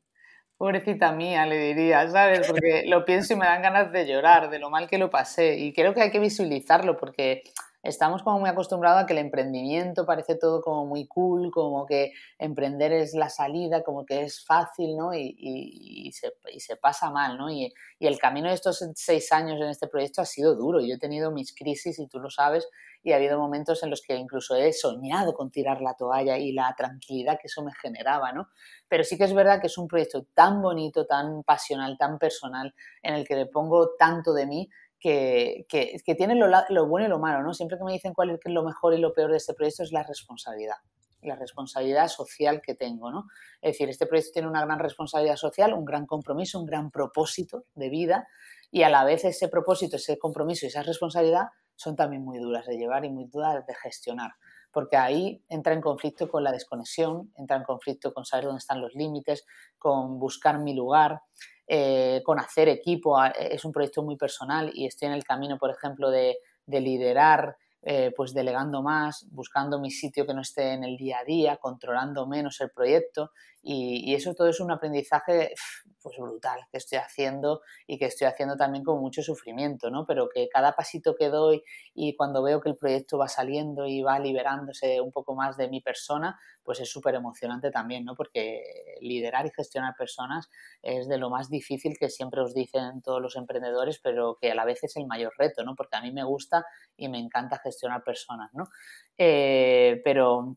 Pobrecita mía, le diría, ¿sabes? Porque lo pienso y me dan ganas de llorar, de lo mal que lo pasé. Y creo que hay que visualizarlo porque estamos como muy acostumbrados a que el emprendimiento parece todo como muy cool, como que emprender es la salida, como que es fácil, ¿no? Y, y, se, pasa mal, ¿no? Y, el camino de estos seis años en este proyecto ha sido duro. Yo he tenido mis crisis y tú lo sabes y ha habido momentos en los que incluso he soñado con tirar la toalla y la tranquilidad que eso me generaba, ¿no? Pero sí que es verdad que es un proyecto tan bonito, tan pasional, tan personal, en el que le pongo tanto de mí que, tiene lo, bueno y lo malo, ¿no? Siempre que me dicen cuál es lo mejor y lo peor de este proyecto es la responsabilidad la responsabilidad social que tengo. ¿no? Es decir, este proyecto tiene una gran responsabilidad social, un gran compromiso, un gran propósito de vida y a la vez ese propósito, ese compromiso y esa responsabilidad son también muy duras de llevar y muy duras de gestionar, porque ahí entra en conflicto con la desconexión, entra en conflicto con saber dónde están los límites, con buscar mi lugar, eh, con hacer equipo. Es un proyecto muy personal y estoy en el camino, por ejemplo, de, liderar, eh, pues delegando más, buscando mi sitio que no esté en el día a día, controlando menos el proyecto. Y, eso todo es un aprendizaje pues brutal que estoy haciendo y que estoy haciendo también con mucho sufrimiento, ¿no? Pero que cada pasito que doy y cuando veo que el proyecto va saliendo y va liberándose un poco más de mi persona, pues es súper emocionante también, ¿no? Porque liderar y gestionar personas es de lo más difícil que siempre os dicen todos los emprendedores, pero que a la vez es el mayor reto, ¿no? Porque a mí me gusta y me encanta gestionar personas, ¿no? Eh, pero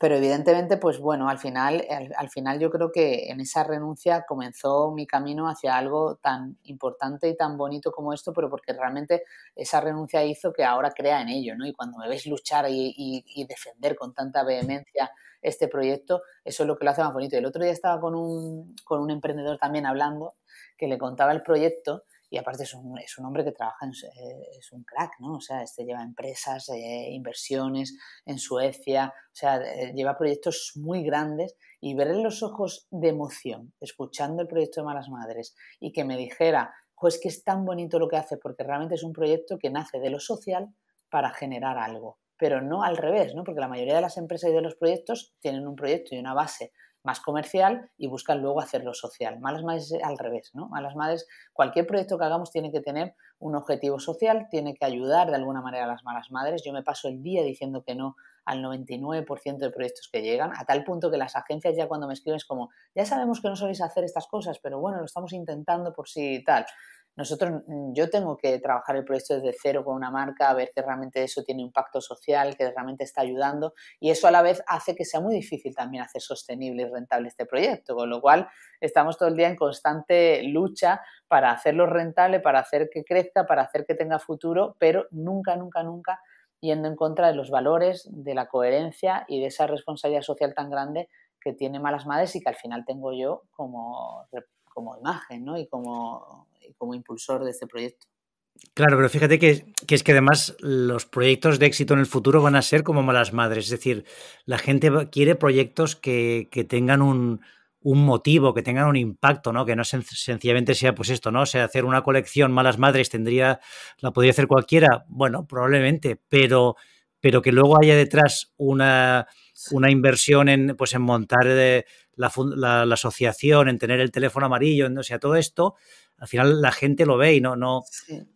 pero evidentemente, pues bueno, al final, al, final yo creo que en esa renuncia comenzó mi camino hacia algo tan importante y tan bonito como esto, pero porque realmente esa renuncia hizo que ahora crea en ello, ¿no? Y cuando me veis luchar y, y, y defender con tanta vehemencia este proyecto, eso es lo que lo hace más bonito. El otro día estaba con un, con un emprendedor también hablando que le contaba el proyecto y aparte es un, es un hombre que trabaja, eh, es un crack, ¿no? O sea, este lleva empresas, eh, inversiones en Suecia, o sea, eh, lleva proyectos muy grandes y verle los ojos de emoción escuchando el proyecto de Malas Madres y que me dijera, pues que es tan bonito lo que hace porque realmente es un proyecto que nace de lo social para generar algo, pero no al revés, ¿no? Porque la mayoría de las empresas y de los proyectos tienen un proyecto y una base más comercial y buscan luego hacerlo social. Malas madres al revés, ¿no? Malas madres, cualquier proyecto que hagamos tiene que tener un objetivo social, tiene que ayudar de alguna manera a las malas madres. Yo me paso el día diciendo que no al 99% de proyectos que llegan, a tal punto que las agencias ya cuando me escriben es como, ya sabemos que no soléis hacer estas cosas, pero bueno, lo estamos intentando por y tal. Nosotros, mm, yo tengo que trabajar el proyecto desde cero con una marca, a ver que realmente eso tiene impacto social, que realmente está ayudando y eso a la vez hace que sea muy difícil también hacer sostenible y rentable este proyecto, con lo cual estamos todo el día en constante lucha para hacerlo rentable, para hacer que crezca, para hacer que tenga futuro, pero nunca, nunca, nunca yendo en contra de los valores, de la coherencia y de esa responsabilidad social tan grande que tiene Malas Madres y que al final tengo yo como, como imagen ¿no? y como como impulsor de este proyecto. Claro, pero fíjate que, es que además los proyectos de éxito en el futuro van a ser como malas madres. Es decir, la gente quiere proyectos que, tengan un, un, motivo, que tengan un impacto, ¿no? Que no sencillamente sea pues esto, ¿no? O sea, hacer una colección malas madres tendría, la podría hacer cualquiera. Bueno, probablemente, pero, pero que luego haya detrás una, una inversión en, pues, en montar eh, la, asociación, en tener el teléfono amarillo, en, o sea, todo esto al final la gente lo ve y no, no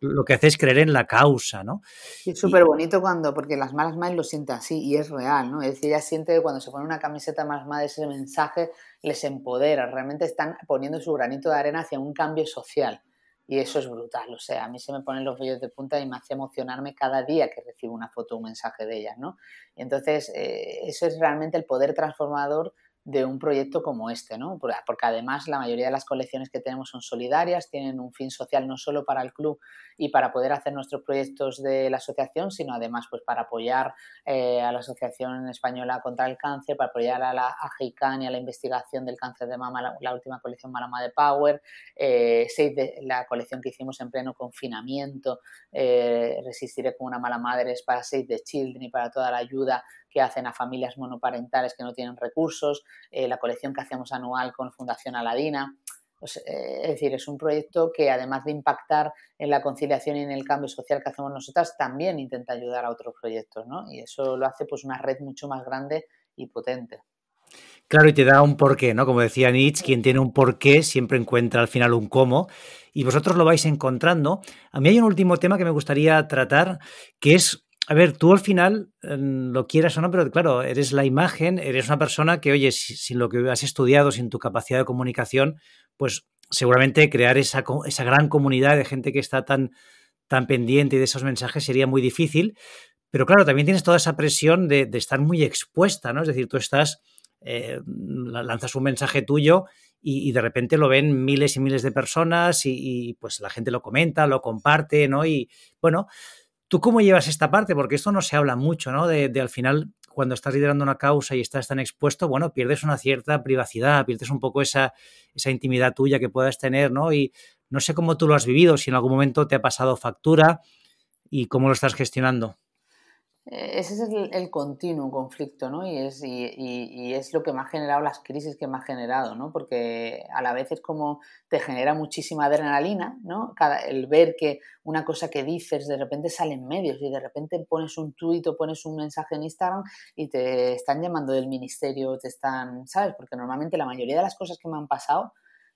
lo que hace es creer en la causa, ¿no? es súper bonito cuando, porque las malas madres lo sienten así y es real, ¿no? Es decir, ella siente que cuando se pone una camiseta más madre ese mensaje les empodera, realmente están poniendo su granito de arena hacia un cambio social y eso es brutal, o sea, a mí se me ponen los vellos de punta y me hace emocionarme cada día que recibo una foto o un mensaje de ellas, ¿no? Entonces, eh, eso es realmente el poder transformador de un proyecto como este, ¿no? Porque además la mayoría de las colecciones que tenemos son solidarias, tienen un fin social no solo para el club y para poder hacer nuestros proyectos de la asociación, sino además pues para apoyar eh, a la Asociación Española contra el Cáncer, para apoyar a la AGICAN y a la investigación del cáncer de mama, la, última colección Malama de Power, eh, de, la colección que hicimos en pleno confinamiento, eh, Resistiré como una mala madre, es para Save the Children y para toda la ayuda que hacen a familias monoparentales que no tienen recursos, eh, la colección que hacemos anual con Fundación Aladina. Eh, es decir, es un proyecto que además de impactar en la conciliación y en el cambio social que hacemos nosotras, también intenta ayudar a otros proyectos, ¿no? Y eso lo hace pues una red mucho más grande y potente. Claro, y te da un porqué, ¿no? Como decía Nietzsche, quien tiene un porqué siempre encuentra al final un cómo y vosotros lo vais encontrando. A mí hay un último tema que me gustaría tratar, que es a ver, tú al final, lo quieras o no, pero claro, eres la imagen, eres una persona que, oye, sin lo que has estudiado, sin tu capacidad de comunicación, pues seguramente crear esa, esa gran comunidad de gente que está tan, tan pendiente de esos mensajes sería muy difícil. Pero claro, también tienes toda esa presión de, estar muy expuesta, ¿no? Es decir, tú estás, eh, lanzas un mensaje tuyo y, de repente lo ven miles y miles de personas y, y pues la gente lo comenta, lo comparte, ¿no? Y bueno, ¿Tú cómo llevas esta parte? Porque esto no se habla mucho, ¿no? De, al final, cuando estás liderando una causa y estás tan expuesto, bueno, pierdes una cierta privacidad, pierdes un poco esa, esa intimidad tuya que puedas tener, ¿no? Y no sé cómo tú lo has vivido, si en algún momento te ha pasado factura y cómo lo estás gestionando. E-, ese es el, continuo conflicto, ¿no? Y es, y, es, lo que me ha generado las crisis que me ha generado, ¿no? Porque a la vez es como te genera muchísima adrenalina, ¿no? Cada, el ver que una cosa que dices de repente sale en medios y de repente pones un tuit o pones un mensaje en Instagram y te están llamando del ministerio, te están, ¿sabes? Porque normalmente la mayoría de las cosas que me han pasado,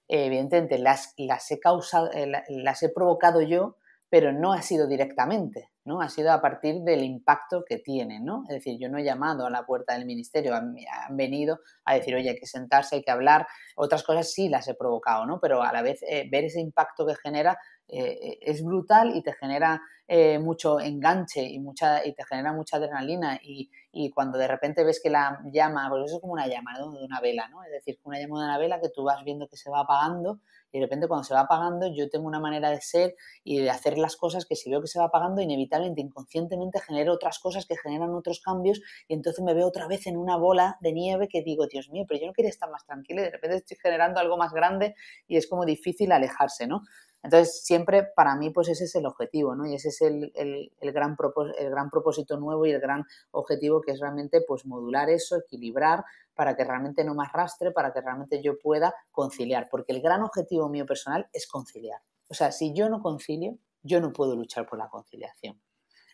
evidentemente las, las he causado, eh, las he provocado yo, pero no ha sido directamente. ¿no? Ha sido a partir del impacto que tiene ¿no? Es decir, yo no he llamado a la puerta del ministerio, han, venido a decir, oye, hay que sentarse, hay que hablar. Otras cosas sí las he provocado, ¿no? Pero a la vez eh, ver ese impacto que genera eh, es brutal y te genera eh, mucho enganche y, mucha, y te genera mucha adrenalina y, cuando de repente ves que la llama, porque eso es como una llama de una vela, ¿no? es decir, una llama de una vela que tú vas viendo que se va apagando y de repente cuando se va apagando yo tengo una manera de ser y de hacer las cosas que si veo que se va apagando inevitablemente, inconscientemente genero otras cosas que generan otros cambios y entonces me veo otra vez en una bola de nieve que digo, Dios mío, pero yo no quería estar más tranquila y de repente estoy generando algo más grande y es como difícil alejarse, ¿no? Entonces, siempre para mí, pues ese es el objetivo, ¿no? Y ese es el, el, gran, el gran propósito nuevo y el gran objetivo que es realmente, pues, modular eso, equilibrar para que realmente no me arrastre, para que realmente yo pueda conciliar, porque el gran objetivo mío personal es conciliar. O sea, si yo no concilio, yo no puedo luchar por la conciliación.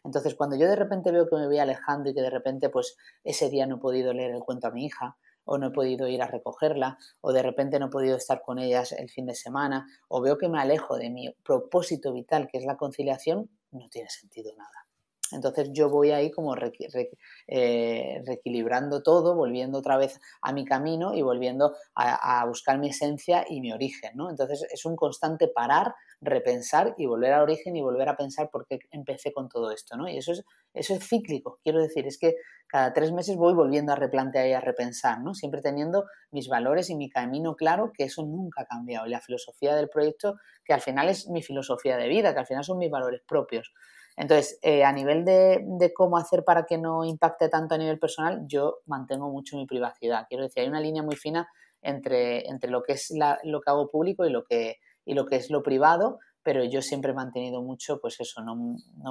Entonces, cuando yo de repente veo que me voy alejando y que de repente, pues, ese día no he podido leer el cuento a mi hija, o no he podido ir a recogerla, o de repente no he podido estar con ellas el fin de semana, o veo que me alejo de mi propósito vital, que es la conciliación, no tiene sentido nada. Entonces yo voy ahí como eh, reequilibrando todo, volviendo otra vez a mi camino y volviendo a, buscar mi esencia y mi origen, ¿no? Entonces es un constante parar, repensar y volver al origen y volver a pensar por qué empecé con todo esto, ¿no? Y eso es, eso es cíclico, quiero decir, es que cada tres meses voy volviendo a replantear y a repensar, ¿no? Siempre teniendo mis valores y mi camino claro, que eso nunca ha cambiado. Y la filosofía del proyecto, que al final es mi filosofía de vida, que al final son mis valores propios. Entonces, eh, a nivel de, cómo hacer para que no impacte tanto a nivel personal, yo mantengo mucho mi privacidad. Quiero decir, hay una línea muy fina entre, lo que es lo que hago público y lo que, y lo que es lo privado, pero yo siempre he mantenido mucho, pues eso, no,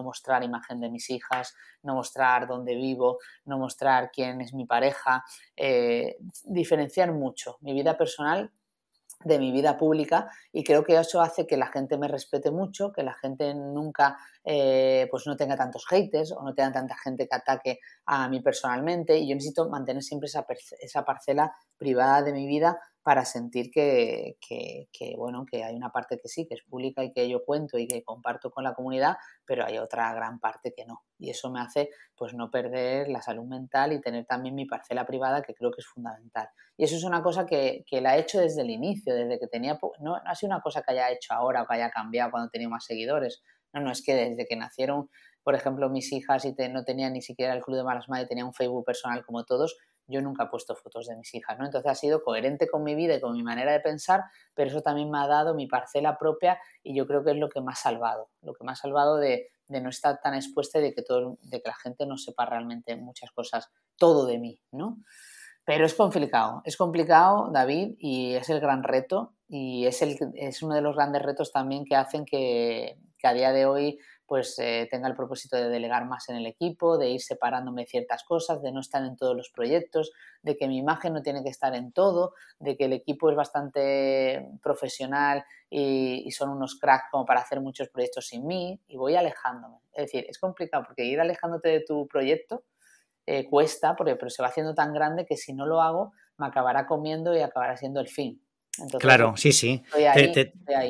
mostrar imagen de mis hijas, no mostrar dónde vivo, no mostrar quién es mi pareja, eh, diferenciar mucho mi vida personal de mi vida pública y creo que eso hace que la gente me respete mucho, que la gente nunca eh, pues no tenga tantos haters o no tenga tanta gente que ataque a mí personalmente y yo necesito mantener siempre esa, esa parcela privada de mi vida para sentir que, bueno, que hay una parte que sí, que es pública y que yo cuento y que comparto con la comunidad, pero hay otra gran parte que no. Y eso me hace pues no perder la salud mental y tener también mi parcela privada, que creo que es fundamental. Y eso es una cosa que, la he hecho desde el inicio, desde que tenía, no, no ha sido una cosa que haya hecho ahora o que haya cambiado cuando tenía más seguidores. No, no, es que desde que nacieron, por ejemplo, mis hijas y no tenía ni siquiera el Club de Malas Madres, tenía un Facebook personal como todos, yo nunca he puesto fotos de mis hijas, ¿no? Entonces ha sido coherente con mi vida y con mi manera de pensar, pero eso también me ha dado mi parcela propia y yo creo que es lo que me ha salvado, lo que me ha salvado de, no estar tan expuesta y de que, todo, de que la gente no sepa realmente muchas cosas, todo de mí, ¿no? Pero es complicado, es complicado, David, y es el gran reto y es, el, es uno de los grandes retos también que hacen que, que a día de hoy pues eh, tenga el propósito de delegar más en el equipo, de ir separándome ciertas cosas, de no estar en todos los proyectos, de que mi imagen no tiene que estar en todo, de que el equipo es bastante profesional y, son unos cracks como para hacer muchos proyectos sin mí y voy alejándome. Es decir, es complicado porque ir alejándote de tu proyecto eh, cuesta, porque, pero se va haciendo tan grande que si no lo hago me acabará comiendo y acabará siendo el fin claro, sí, sí.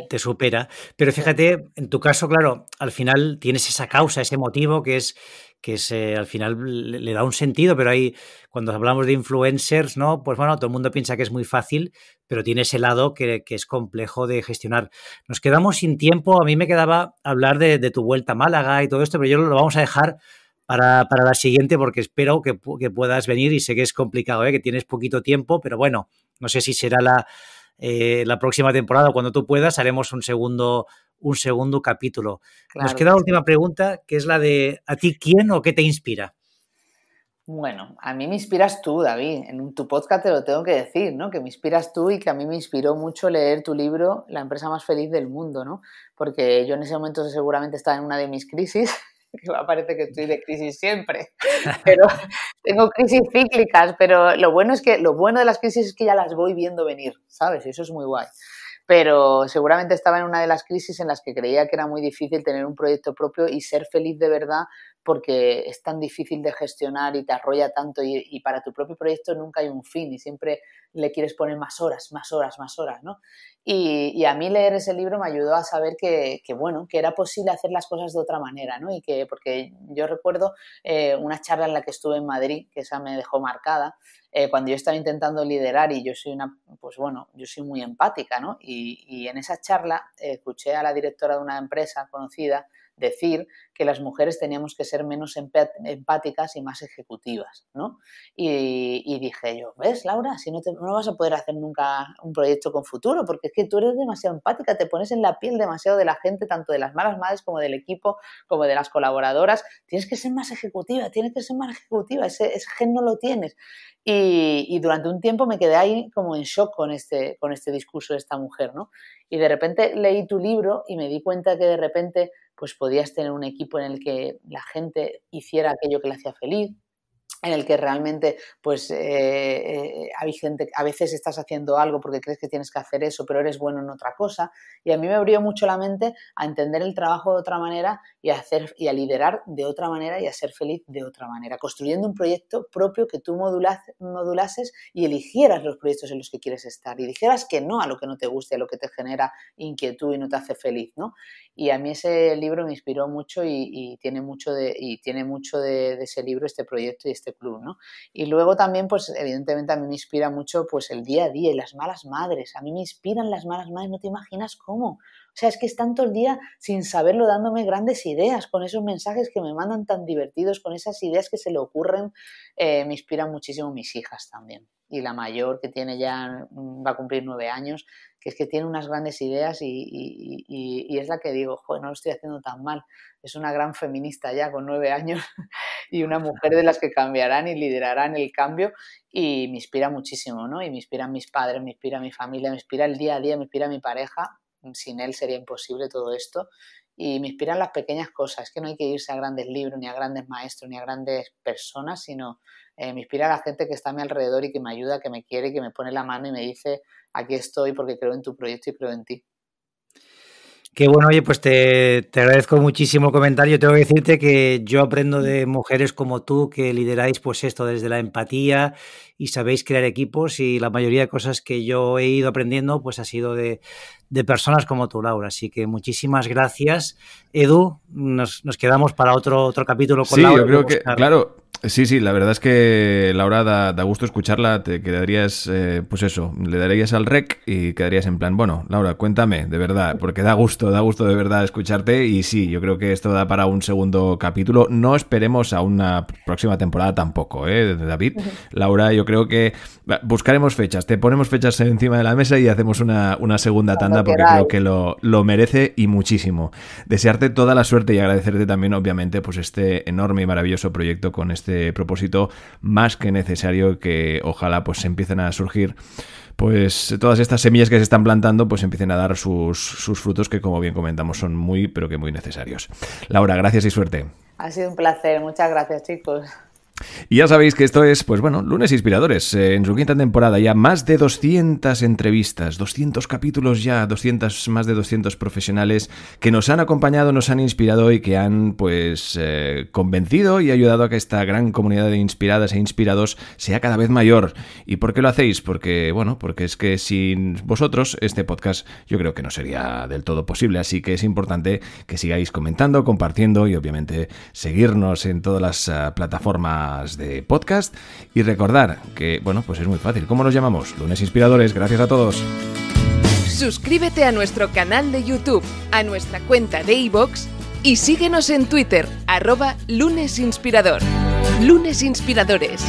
te, supera. Pero fíjate, en tu caso, claro, al final tienes esa causa, ese motivo que es que es, eh, al final le, da un sentido, pero ahí cuando hablamos de influencers, ¿no? Pues bueno, todo el mundo piensa que es muy fácil, pero tiene ese lado que, es complejo de gestionar. Nos quedamos sin tiempo, a mí me quedaba hablar de, tu vuelta a Málaga y todo esto, pero yo lo vamos a dejar para, la siguiente, porque espero que, que, puedas venir y sé que es complicado, ¿eh? que tienes poquito tiempo, pero bueno, no sé si será la, eh, la próxima temporada, cuando tú puedas, haremos un segundo, capítulo. Nos queda la última pregunta, que es la de ¿a ti quién o qué te inspira? Bueno, a mí me inspiras tú, David. En tu podcast te lo tengo que decir, ¿no? Que me inspiras tú y que a mí me inspiró mucho leer tu libro, La empresa más feliz del mundo, ¿no? Porque yo en ese momento seguramente estaba en una de mis crisis que parece que estoy de crisis siempre, pero tengo crisis cíclicas, pero lo bueno es que lo bueno de las crisis es que ya las voy viendo venir, ¿sabes? Eso es muy guay pero seguramente estaba en una de las crisis en las que creía que era muy difícil tener un proyecto propio y ser feliz de verdad porque es tan difícil de gestionar y te arrolla tanto y, para tu propio proyecto nunca hay un fin y siempre le quieres poner más horas, más horas, más horas, ¿no? Y, a mí leer ese libro me ayudó a saber que, bueno, que era posible hacer las cosas de otra manera, ¿no? Y que, porque yo recuerdo eh, una charla en la que estuve en Madrid, que esa me dejó marcada, eh, cuando yo estaba intentando liderar y yo soy una, pues bueno, yo soy muy empática, ¿no? Y, y en esa charla eh, escuché a la directora de una empresa conocida decir que las mujeres teníamos que ser menos empáticas y más ejecutivas, ¿no? Y, dije yo, ¿ves, Laura? Si no, no vas a poder hacer nunca un proyecto con futuro, porque es que tú eres demasiado empática, te pones en la piel demasiado de la gente, tanto de las malas madres como del equipo, como de las colaboradoras. Tienes que ser más ejecutiva, tienes que ser más ejecutiva, ese, gen no lo tienes. Y, y, durante un tiempo me quedé ahí como en shock con este, con este discurso de esta mujer, ¿no? Y de repente leí tu libro y me di cuenta que de repente pues podías tener un equipo en el que la gente hiciera aquello que le hacía feliz, en el que realmente pues eh, eh, hay gente, a veces estás haciendo algo porque crees que tienes que hacer eso, pero eres bueno en otra cosa. Y a mí me abrió mucho la mente a entender el trabajo de otra manera y a, hacer, y a liderar de otra manera y a ser feliz de otra manera, construyendo un proyecto propio que tú modulas, modulases y eligieras los proyectos en los que quieres estar y dijeras que no a lo que no te guste, a lo que te genera inquietud y no te hace feliz. ¿no? Y a mí ese libro me inspiró mucho y, tiene mucho, de, y tiene mucho de, de ese libro, este proyecto y este este club, ¿no? Y luego también, pues evidentemente a mí me inspira mucho pues el día a día y las malas madres. A mí me inspiran las malas madres, no te imaginas cómo. O sea, es que es tanto el día sin saberlo dándome grandes ideas, con esos mensajes que me mandan tan divertidos, con esas ideas que se le ocurren, eh, me inspiran muchísimo mis hijas también. Y la mayor, que tiene ya, mm, va a cumplir nueve años, que es que tiene unas grandes ideas y, y, es la que digo, no lo estoy haciendo tan mal es una gran feminista ya con nueve años y una mujer de las que cambiarán y liderarán el cambio y me inspira muchísimo, ¿no? Y me inspiran mis padres, me inspira mi familia, me inspira el día a día, me inspira mi pareja, sin él sería imposible todo esto y me inspiran las pequeñas cosas, es que no hay que irse a grandes libros, ni a grandes maestros, ni a grandes personas, sino eh, me inspira la gente que está a mi alrededor y que me ayuda, que me quiere, que me pone la mano y me dice, aquí estoy porque creo en tu proyecto y creo en ti. Qué bueno, oye, pues te, agradezco muchísimo el comentario. Tengo que decirte que yo aprendo de mujeres como tú que lideráis pues esto desde la empatía y sabéis crear equipos y la mayoría de cosas que yo he ido aprendiendo pues ha sido de, de personas como tú, Laura. Así que muchísimas gracias. Edu, nos, quedamos para otro, otro capítulo con Laura. Sí, yo creo que, claro, Sí, sí, la verdad es que Laura da, da gusto escucharla, te quedarías, eh, pues eso, le darías al rec y quedarías en plan, bueno, Laura, cuéntame, de verdad, porque da gusto, da gusto de verdad escucharte y sí, yo creo que esto da para un segundo capítulo, no esperemos a una próxima temporada tampoco, ¿eh, David? Laura, yo creo que buscaremos fechas, te ponemos fechas encima de la mesa y hacemos una, segunda tanda porque creo que lo, lo merece y muchísimo. Desearte toda la suerte y agradecerte también, obviamente, pues este enorme y maravilloso proyecto con este este propósito más que necesario que ojalá pues empiecen a surgir pues todas estas semillas que se están plantando pues empiecen a dar sus, sus frutos que como bien comentamos son muy pero que muy necesarios. Laura, gracias y suerte. Ha sido un placer, muchas gracias chicos. Y ya sabéis que esto es, pues bueno, Lunes Inspiradores. Eh, en su quinta temporada ya más de 200 entrevistas, 200 capítulos ya, 200, más de 200 profesionales que nos han acompañado, nos han inspirado y que han pues eh, convencido y ayudado a que esta gran comunidad de inspiradas e inspirados sea cada vez mayor. ¿Y por qué lo hacéis? Porque, bueno, porque es que sin vosotros este podcast yo creo que no sería del todo posible. Así que es importante que sigáis comentando, compartiendo y obviamente seguirnos en todas las ah, plataformas de podcast. Y recordar que, bueno, pues es muy fácil. ¿Cómo nos llamamos? Lunes Inspiradores. Gracias a todos. Suscríbete a nuestro canal de YouTube, a nuestra cuenta de iVoox y síguenos en Twitter, arroba lunesinspirador. Lunes Inspiradores.